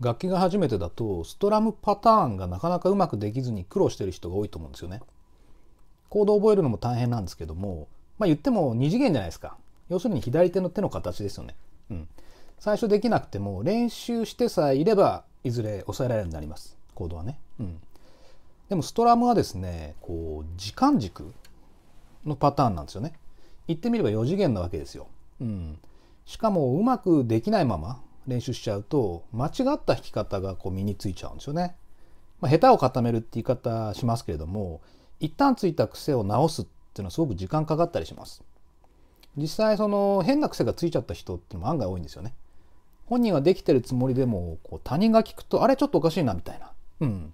楽器が初めてだとストラムパターンがなかなかうまくできずに苦労してる人が多いと思うんですよね。コードを覚えるのも大変なんですけども、まあ、言っても2次元じゃないですか。要するに左手の手の形ですよね。うん。最初できなくても練習してさえいればいずれ抑えられるようになります。コードはね。うん。でもストラムはですね、こう時間軸のパターンなんですよね。言ってみれば4次元なわけですよ。うん。しかもうまくできないまま練習しちゃうと間違った弾き方がこう身についちゃうんですよね。まあ、下手を固めるって言い方しますけれども一旦ついた癖を直すっていうのはすごく時間かかったりします。実際その変な癖がついちゃった人っていのも案外多いんですよね。本人はできてるつもりでもこう他人が聞くとあれちょっとおかしいなみたいな。うん。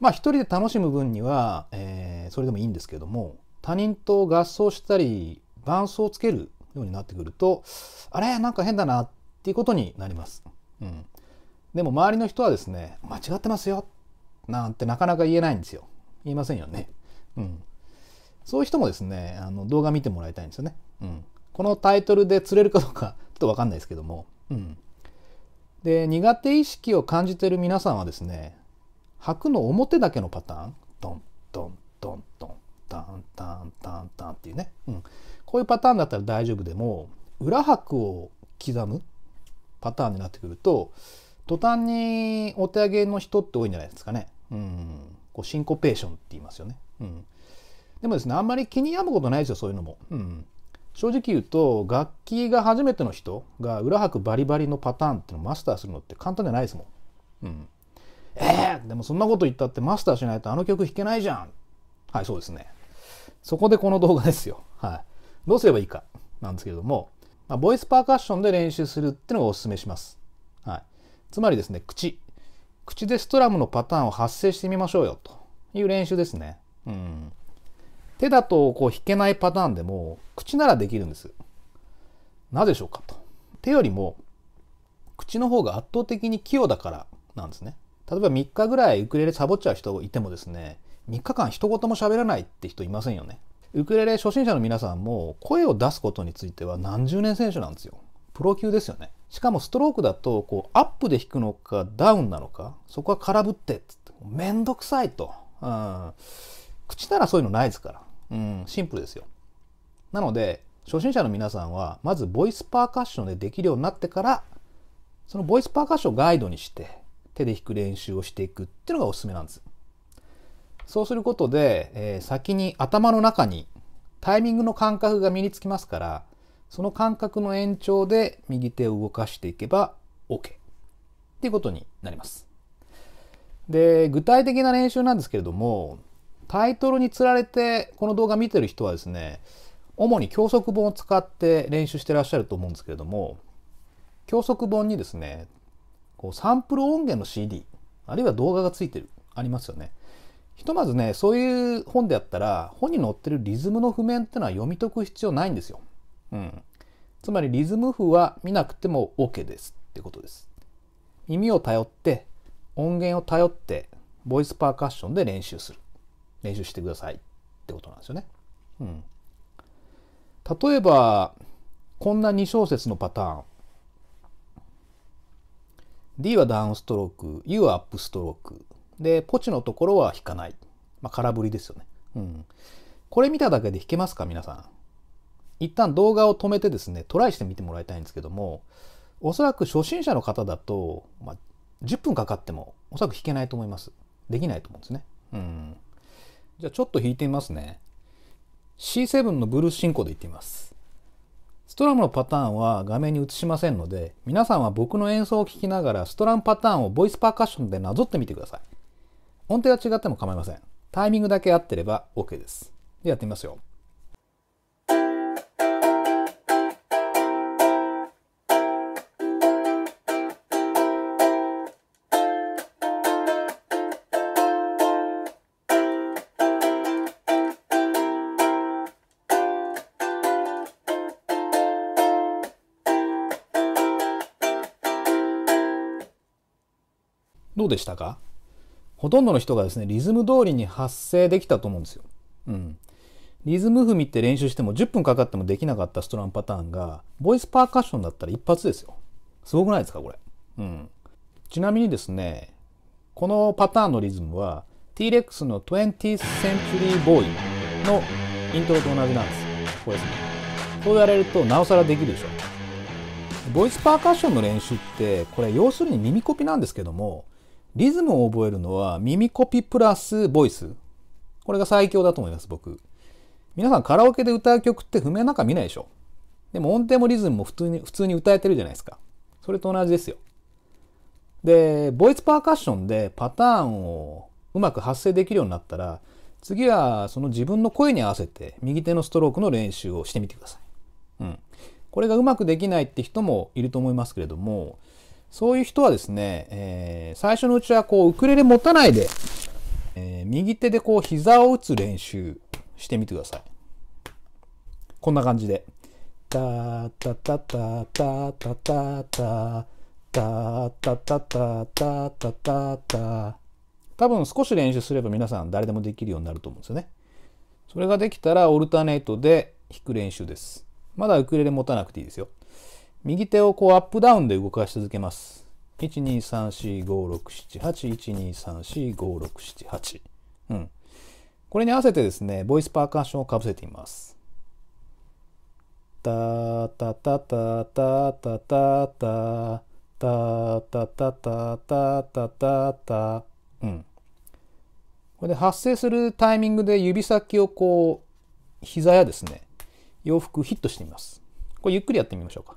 まあ一人で楽しむ分には、えー、それでもいいんですけども他人と合奏したり伴奏をつけるようになってくるとあれなんか変だなっっていうことになります。うん、でも周りの人はですね間違ってますよなんてなかなか言えないんですよ。言いませんよね。うん、そういう人もですねあの動画見てもらいたいんですよね。うん、このタイトルで釣れるかどうかちょっと分かんないですけども。うん、で苦手意識を感じてる皆さんはですねくの表だけのパターントントントントンタンタンタンタンっていうね、うん、こういうパターンだったら大丈夫でも裏拍を刻むパターンになってくると途端にお手上げの人って多いんじゃないですかね。うん、こうシンコペーションって言いますよね。うん、でもですねあんまり気に病むことないですよそういうのも。うん正直言うと楽器が初めての人が裏拍バリバリのパターンっていうのをマスターするのって簡単じゃないですもん。うん、えー、でもそんなこと言ったってマスターしないとあの曲弾けないじゃんはいそうですねそこでこの動画ですよはいどうすればいいかなんですけれどもまあ、ボイスパーカッションで練習するっていうのをお勧めします。はい、つまりですね、口。口でストラムのパターンを発生してみましょうよという練習ですね。うん、手だとこう弾けないパターンでも口ならできるんです。なぜでしょうかと。手よりも口の方が圧倒的に器用だからなんですね。例えば3日ぐらいウクレレサボっちゃう人いてもですね3日間一言も喋らないって人いませんよね。ウクレレ初心者の皆さんも声を出すことについては何十年選手なんですよ。プロ級ですよね。しかもストロークだとこうアップで弾くのかダウンなのかそこは空振ってっつってめんどくさいと、うん、口ならそういうのないですから、うん、シンプルですよ。なので初心者の皆さんはまずボイスパーカッションでできるようになってからそのボイスパーカッションをガイドにして手で弾く練習をしていくっていうのがおすすめなんです。そうすることで、えー、先に頭の中にタイミングの感覚が身につきますからその感覚の延長で右手を動かしていけば OK っていうことになります。で具体的な練習なんですけれどもタイトルにつられてこの動画見てる人はですね主に教則本を使って練習してらっしゃると思うんですけれども教則本にですねこうサンプル音源の CD あるいは動画がついてるありますよねひとまずね、そういう本であったら、本に載ってるリズムの譜面ってのは読み解く必要ないんですよ。うん。つまりリズム譜は見なくても OK ですってことです。耳を頼って、音源を頼って、ボイスパーカッションで練習する。練習してくださいってことなんですよね。うん。例えば、こんな2小節のパターン。D はダウンストローク、U はアップストローク、で、ポチのところは引かない。まあ、空振りですよね。うん。これ見ただけで引けますか皆さん。一旦動画を止めてですね、トライしてみてもらいたいんですけども、おそらく初心者の方だと、まあ、10分かかっても、おそらく引けないと思います。できないと思うんですね。うん。じゃあちょっと引いてみますね。C7 のブルー進行でいってみます。ストラムのパターンは画面に映しませんので、皆さんは僕の演奏を聴きながらストラムパターンをボイスパーカッションでなぞってみてください。音程が違っても構いません。タイミングだけ合ってれば OK です。でやってみますよ。どうでしたかほとんどの人がですね、リズム通りに発声できたと思うんですよ。うん。リズム踏みって練習しても10分かかってもできなかったストランパターンが、ボイスパーカッションだったら一発ですよ。すごくないですか、これ。うん。ちなみにですね、このパターンのリズムは T-Rex の 20th Century Boy のイントロと同じなんですこれですね。こうやれるとなおさらできるでしょ。ボイスパーカッションの練習って、これ要するに耳コピなんですけども、リズムを覚えるのは耳コピプラスボイス。これが最強だと思います、僕。皆さんカラオケで歌う曲って譜面なんか見ないでしょでも音程もリズムも普通に、普通に歌えてるじゃないですか。それと同じですよ。で、ボイスパーカッションでパターンをうまく発生できるようになったら、次はその自分の声に合わせて右手のストロークの練習をしてみてください。うん。これがうまくできないって人もいると思いますけれども、そういう人はですね、えー、最初のうちはこう、ウクレレ持たないで、えー、右手でこう、膝を打つ練習してみてください。こんな感じで。タタタタタタタタタタタタタタタタ多分少し練習すれば皆さん誰でもできるようになると思うんですよね。それができたらオルタネートで弾く練習です。まだウクレレ持たなくていいですよ。右手をこうアップダウンで動かし続けます。123456781234567うん。これに合わせてですね、ボイスパーカッションをかぶせてみます。タタタタタタタタタタタタタタタタうん。これで発生するタイミングで指先をこう、膝やですね、洋服ヒットしてみます。これゆっくりやってみましょうか。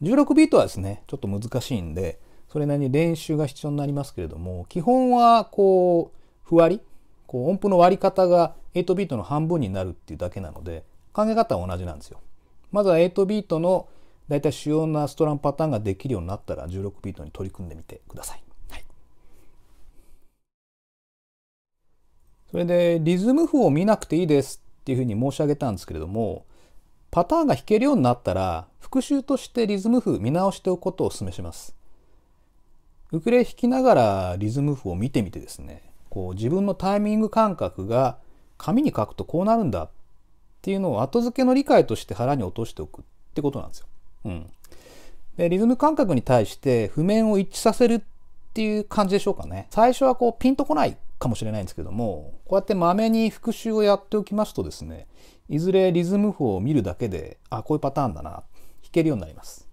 16ビートはですね、ちょっと難しいんで、それなりに練習が必要になりますけれども、基本はこう、ふわり、こう音符の割り方が8ビートの半分になるっていうだけなので、考え方は同じなんですよ。まずは8ビートのだいたい主要なストランパターンができるようになったら16ビートに取り組んでみてください。はい、それでリズム譜を見なくていいですっていうふうに申し上げたんですけれどもパターンが弾けるようになったら、復習としてリズム譜見直しておくことをお勧めします。ウクレレ弾きながらリズム譜を見てみてですね、こう自分のタイミング感覚が紙に書くとこうなるんだっていうのを後付けの理解として腹に落としておくってことなんですよ。うん。で、リズム感覚に対して譜面を一致させるっていう感じでしょうかね。最初はこうピンとこないかもしれないんですけどもこうやってまめに復習をやっておきますとですねいずれリズム譜を見るだけであこういうパターンだな弾けるようになります。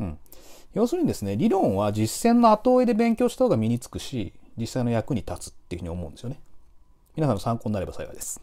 うん、要するにですね理論は実践の後追いで勉強した方が身につくし実際の役に立つっていうふうに思うんですよね。皆さんの参考になれば幸いです。